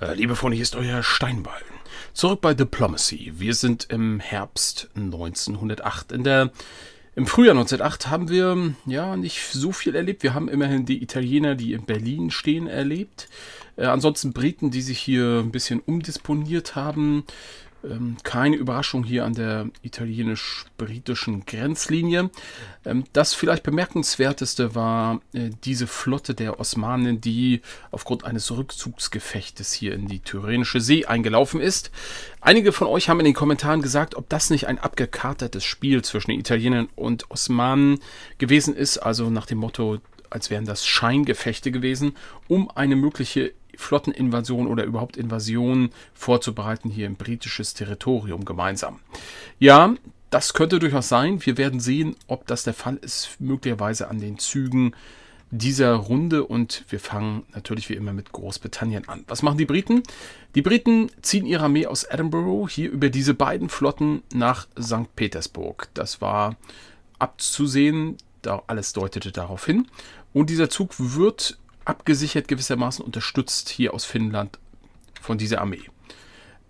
Äh, liebe Phonik ist euer Steinball. Zurück bei Diplomacy. Wir sind im Herbst 1908. In der, Im Frühjahr 1908 haben wir ja nicht so viel erlebt. Wir haben immerhin die Italiener, die in Berlin stehen, erlebt. Äh, ansonsten Briten, die sich hier ein bisschen umdisponiert haben. Ähm, keine Überraschung hier an der italienisch-britischen Grenzlinie. Ähm, das vielleicht bemerkenswerteste war äh, diese Flotte der Osmanen, die aufgrund eines Rückzugsgefechtes hier in die Tyrrhenische See eingelaufen ist. Einige von euch haben in den Kommentaren gesagt, ob das nicht ein abgekatertes Spiel zwischen den Italienern und Osmanen gewesen ist, also nach dem Motto, als wären das Scheingefechte gewesen, um eine mögliche Flotteninvasion oder überhaupt Invasion vorzubereiten hier im britisches Territorium gemeinsam. Ja, das könnte durchaus sein. Wir werden sehen, ob das der Fall ist, möglicherweise an den Zügen dieser Runde und wir fangen natürlich wie immer mit Großbritannien an. Was machen die Briten? Die Briten ziehen ihre Armee aus Edinburgh hier über diese beiden Flotten nach St. Petersburg. Das war abzusehen, da alles deutete darauf hin. Und dieser Zug wird abgesichert gewissermaßen, unterstützt hier aus Finnland von dieser Armee.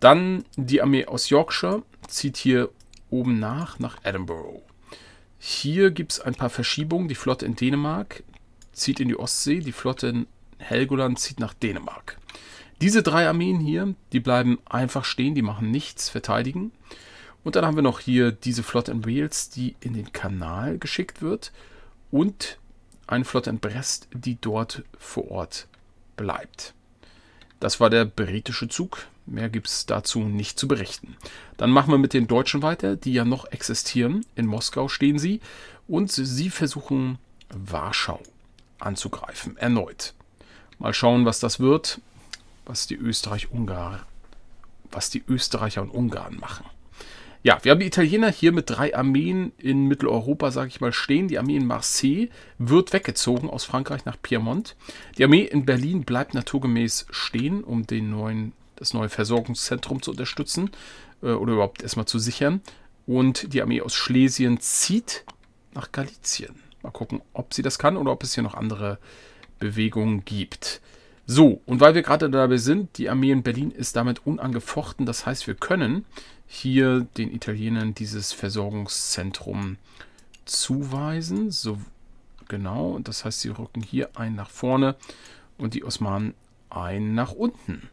Dann die Armee aus Yorkshire zieht hier oben nach, nach Edinburgh. Hier gibt es ein paar Verschiebungen. Die Flotte in Dänemark zieht in die Ostsee, die Flotte in Helgoland zieht nach Dänemark. Diese drei Armeen hier, die bleiben einfach stehen, die machen nichts, verteidigen. Und dann haben wir noch hier diese Flotte in Wales, die in den Kanal geschickt wird. Und eine Flotte in Brest, die dort vor Ort bleibt. Das war der britische Zug. Mehr gibt es dazu nicht zu berichten. Dann machen wir mit den Deutschen weiter, die ja noch existieren. In Moskau stehen sie und sie versuchen Warschau anzugreifen. Erneut. Mal schauen, was das wird, was die, Österreich was die Österreicher und Ungarn machen. Ja, wir haben die Italiener hier mit drei Armeen in Mitteleuropa, sage ich mal, stehen. Die Armee in Marseille wird weggezogen aus Frankreich nach Piemont. Die Armee in Berlin bleibt naturgemäß stehen, um den neuen, das neue Versorgungszentrum zu unterstützen äh, oder überhaupt erstmal zu sichern. Und die Armee aus Schlesien zieht nach Galizien. Mal gucken, ob sie das kann oder ob es hier noch andere Bewegungen gibt. So, und weil wir gerade dabei sind, die Armee in Berlin ist damit unangefochten. Das heißt, wir können hier den Italienern dieses Versorgungszentrum zuweisen. So, genau, das heißt, sie rücken hier einen nach vorne und die Osmanen einen nach unten.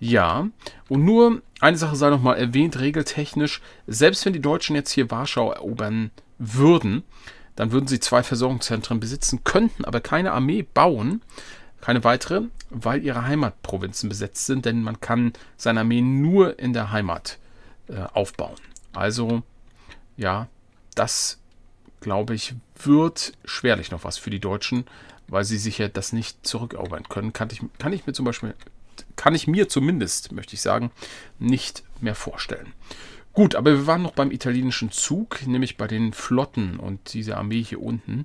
Ja, und nur eine Sache sei nochmal erwähnt, regeltechnisch, selbst wenn die Deutschen jetzt hier Warschau erobern würden, dann würden sie zwei Versorgungszentren besitzen, könnten aber keine Armee bauen, keine weitere, weil ihre Heimatprovinzen besetzt sind, denn man kann seine Armee nur in der Heimat äh, aufbauen. Also, ja, das glaube ich, wird schwerlich noch was für die Deutschen, weil sie sicher das nicht zurückerobern können. Kann ich, kann ich mir zum Beispiel, kann ich mir zumindest, möchte ich sagen, nicht mehr vorstellen. Gut, aber wir waren noch beim italienischen Zug, nämlich bei den Flotten und dieser Armee hier unten.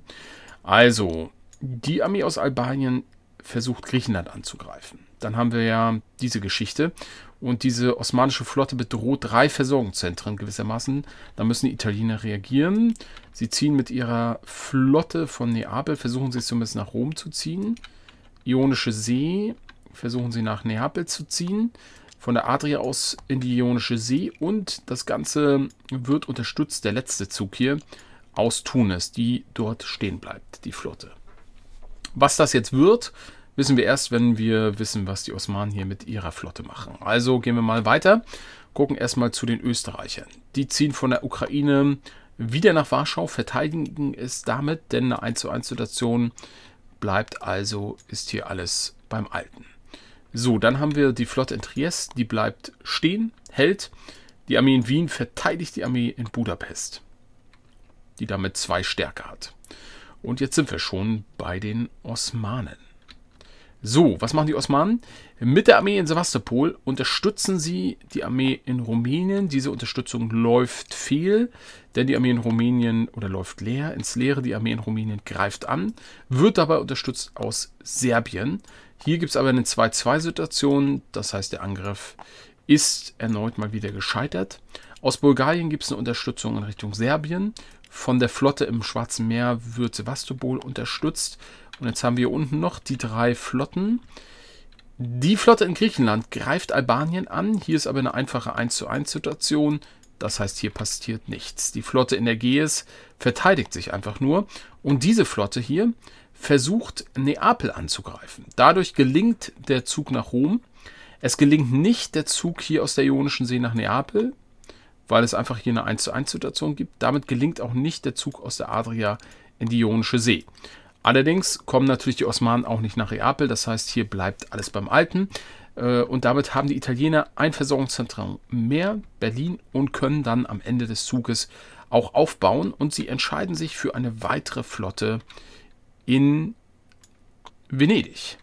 Also, die Armee aus Albanien versucht, Griechenland anzugreifen. Dann haben wir ja diese Geschichte. Und diese osmanische Flotte bedroht drei Versorgungszentren gewissermaßen. Da müssen die Italiener reagieren. Sie ziehen mit ihrer Flotte von Neapel, versuchen sie zumindest nach Rom zu ziehen. Ionische See versuchen sie nach Neapel zu ziehen. Von der Adria aus in die Ionische See. Und das Ganze wird unterstützt, der letzte Zug hier, aus Tunis, die dort stehen bleibt, die Flotte. Was das jetzt wird, Wissen wir erst, wenn wir wissen, was die Osmanen hier mit ihrer Flotte machen. Also gehen wir mal weiter, gucken erstmal zu den Österreichern. Die ziehen von der Ukraine wieder nach Warschau, verteidigen es damit, denn eine 1 zu 1 Situation bleibt also, ist hier alles beim Alten. So, dann haben wir die Flotte in Triest, die bleibt stehen, hält. Die Armee in Wien verteidigt die Armee in Budapest, die damit zwei Stärke hat. Und jetzt sind wir schon bei den Osmanen. So, was machen die Osmanen? Mit der Armee in Sevastopol unterstützen sie die Armee in Rumänien. Diese Unterstützung läuft fehl, denn die Armee in Rumänien oder läuft leer ins Leere. Die Armee in Rumänien greift an, wird dabei unterstützt aus Serbien. Hier gibt es aber eine 2-2-Situation, das heißt, der Angriff ist erneut mal wieder gescheitert. Aus Bulgarien gibt es eine Unterstützung in Richtung Serbien. Von der Flotte im Schwarzen Meer wird Sevastopol unterstützt. Und jetzt haben wir unten noch die drei Flotten. Die Flotte in Griechenland greift Albanien an. Hier ist aber eine einfache 1 zu 1 Situation. Das heißt, hier passiert nichts. Die Flotte in der Gees verteidigt sich einfach nur. Und diese Flotte hier versucht, Neapel anzugreifen. Dadurch gelingt der Zug nach Rom. Es gelingt nicht der Zug hier aus der Ionischen See nach Neapel, weil es einfach hier eine 1 zu 1 Situation gibt. Damit gelingt auch nicht der Zug aus der Adria in die Ionische See. Allerdings kommen natürlich die Osmanen auch nicht nach Neapel, das heißt, hier bleibt alles beim Alten. Äh, und damit haben die Italiener ein Versorgungszentrum mehr, Berlin, und können dann am Ende des Zuges auch aufbauen. Und sie entscheiden sich für eine weitere Flotte in Venedig.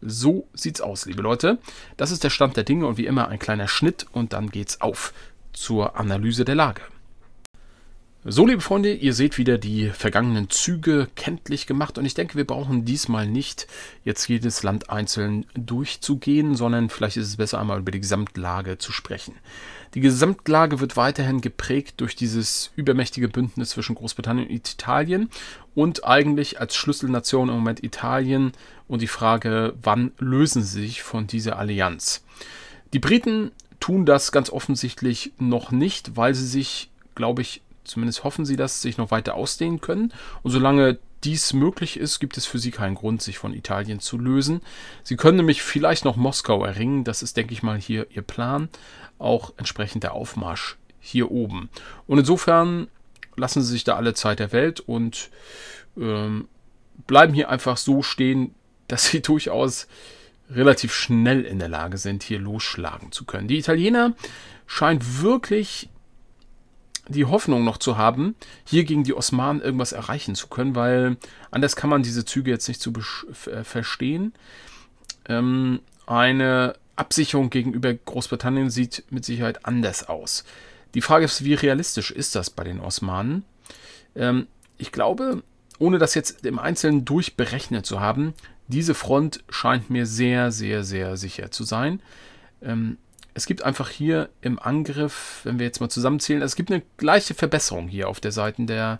So sieht's aus, liebe Leute. Das ist der Stand der Dinge und wie immer ein kleiner Schnitt und dann geht's auf zur Analyse der Lage. So, liebe Freunde, ihr seht wieder die vergangenen Züge kenntlich gemacht und ich denke, wir brauchen diesmal nicht jetzt jedes Land einzeln durchzugehen, sondern vielleicht ist es besser, einmal über die Gesamtlage zu sprechen. Die Gesamtlage wird weiterhin geprägt durch dieses übermächtige Bündnis zwischen Großbritannien und Italien und eigentlich als Schlüsselnation im Moment Italien und die Frage, wann lösen sie sich von dieser Allianz. Die Briten tun das ganz offensichtlich noch nicht, weil sie sich, glaube ich, Zumindest hoffen sie, dass sie sich noch weiter ausdehnen können. Und solange dies möglich ist, gibt es für sie keinen Grund, sich von Italien zu lösen. Sie können nämlich vielleicht noch Moskau erringen. Das ist, denke ich mal, hier ihr Plan. Auch entsprechend der Aufmarsch hier oben. Und insofern lassen sie sich da alle Zeit der Welt und ähm, bleiben hier einfach so stehen, dass sie durchaus relativ schnell in der Lage sind, hier losschlagen zu können. Die Italiener scheinen wirklich die Hoffnung noch zu haben, hier gegen die Osmanen irgendwas erreichen zu können, weil anders kann man diese Züge jetzt nicht zu äh, verstehen. Ähm, eine Absicherung gegenüber Großbritannien sieht mit Sicherheit anders aus. Die Frage ist, wie realistisch ist das bei den Osmanen? Ähm, ich glaube, ohne das jetzt im Einzelnen durchberechnet zu haben, diese Front scheint mir sehr, sehr, sehr sicher zu sein. Ähm, es gibt einfach hier im Angriff, wenn wir jetzt mal zusammenzählen, es gibt eine gleiche Verbesserung hier auf der Seite der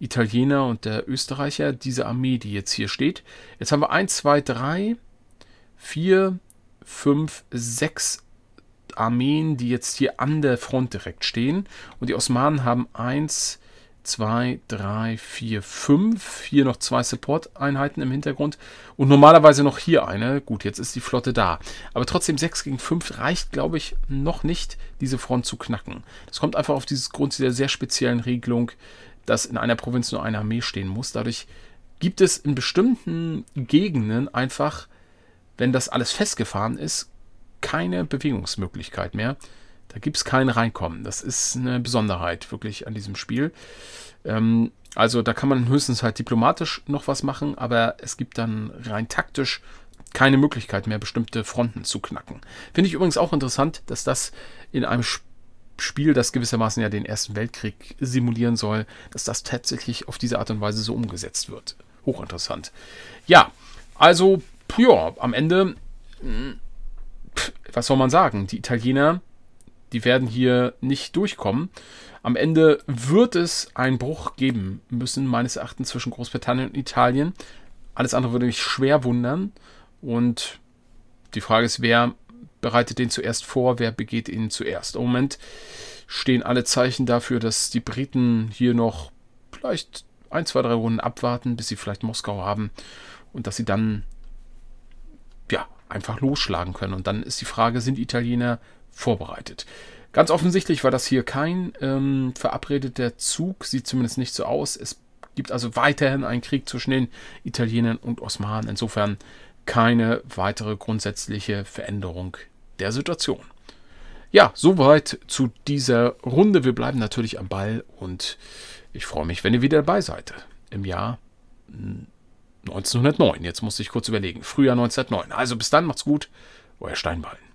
Italiener und der Österreicher, diese Armee, die jetzt hier steht. Jetzt haben wir 1, 2, 3, 4, 5, 6 Armeen, die jetzt hier an der Front direkt stehen. Und die Osmanen haben 1, 2, 2, 3, 4, 5. Hier noch zwei Support-Einheiten im Hintergrund. Und normalerweise noch hier eine. Gut, jetzt ist die Flotte da. Aber trotzdem 6 gegen 5 reicht, glaube ich, noch nicht, diese Front zu knacken. Das kommt einfach auf dieses Grund dieser sehr speziellen Regelung, dass in einer Provinz nur eine Armee stehen muss. Dadurch gibt es in bestimmten Gegenden einfach, wenn das alles festgefahren ist, keine Bewegungsmöglichkeit mehr. Da gibt es kein Reinkommen. Das ist eine Besonderheit wirklich an diesem Spiel. Ähm, also da kann man höchstens halt diplomatisch noch was machen, aber es gibt dann rein taktisch keine Möglichkeit mehr, bestimmte Fronten zu knacken. Finde ich übrigens auch interessant, dass das in einem Spiel, das gewissermaßen ja den Ersten Weltkrieg simulieren soll, dass das tatsächlich auf diese Art und Weise so umgesetzt wird. Hochinteressant. Ja, also, ja, am Ende, hm, pff, was soll man sagen? Die Italiener die werden hier nicht durchkommen. Am Ende wird es einen Bruch geben müssen, meines Erachtens, zwischen Großbritannien und Italien. Alles andere würde mich schwer wundern. Und die Frage ist, wer bereitet den zuerst vor, wer begeht ihn zuerst? Im Moment stehen alle Zeichen dafür, dass die Briten hier noch vielleicht ein, zwei, drei Runden abwarten, bis sie vielleicht Moskau haben und dass sie dann ja einfach losschlagen können. Und dann ist die Frage, sind Italiener vorbereitet. Ganz offensichtlich war das hier kein ähm, verabredeter Zug, sieht zumindest nicht so aus. Es gibt also weiterhin einen Krieg zwischen den Italienern und Osmanen. Insofern keine weitere grundsätzliche Veränderung der Situation. Ja, soweit zu dieser Runde. Wir bleiben natürlich am Ball und ich freue mich, wenn ihr wieder dabei seid. Im Jahr 1909. Hm, Jetzt musste ich kurz überlegen. Frühjahr 1909. Also bis dann, macht's gut. Euer Steinballen.